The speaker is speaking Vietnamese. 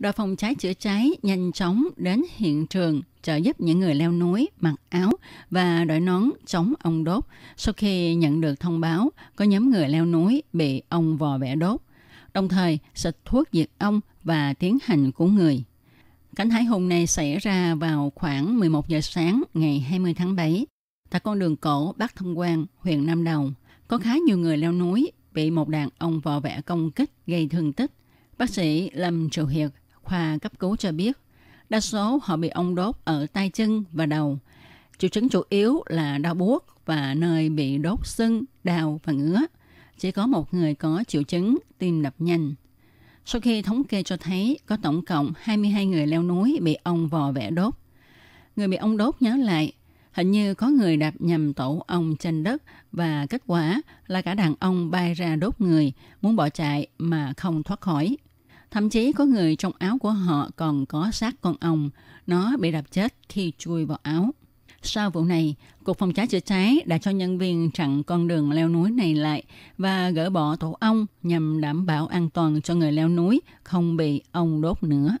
đội phòng cháy chữa cháy nhanh chóng đến hiện trường trợ giúp những người leo núi mặc áo và đội nón chống ong đốt sau khi nhận được thông báo có nhóm người leo núi bị ong vò vẽ đốt, đồng thời xịt thuốc diệt ong và tiến hành cứu người. Cảnh hải hùng này xảy ra vào khoảng 11 giờ sáng ngày 20 tháng 7 tại con đường cổ Bắc Thông Quang, huyện Nam Đồng. Có khá nhiều người leo núi bị một đàn ong vò vẽ công kích gây thương tích. Bác sĩ Lâm Triệu Hiệt khoa cấp cứu cho biết, đa số họ bị ong đốt ở tay chân và đầu. Triệu chứng chủ yếu là đau buốt và nơi bị đốt sưng, đau và ngứa. Chỉ có một người có triệu chứng tim đập nhanh. Sau khi thống kê cho thấy có tổng cộng 22 người leo núi bị ong vò vẽ đốt. Người bị ong đốt nhớ lại, hình như có người đạp nhầm tổ ong trên đất và kết quả là cả đàn ong bay ra đốt người, muốn bỏ chạy mà không thoát khỏi. Thậm chí có người trong áo của họ còn có xác con ong, nó bị đập chết khi chui vào áo. Sau vụ này, Cục Phòng cháy chữa cháy đã cho nhân viên chặn con đường leo núi này lại và gỡ bỏ tổ ong nhằm đảm bảo an toàn cho người leo núi không bị ong đốt nữa.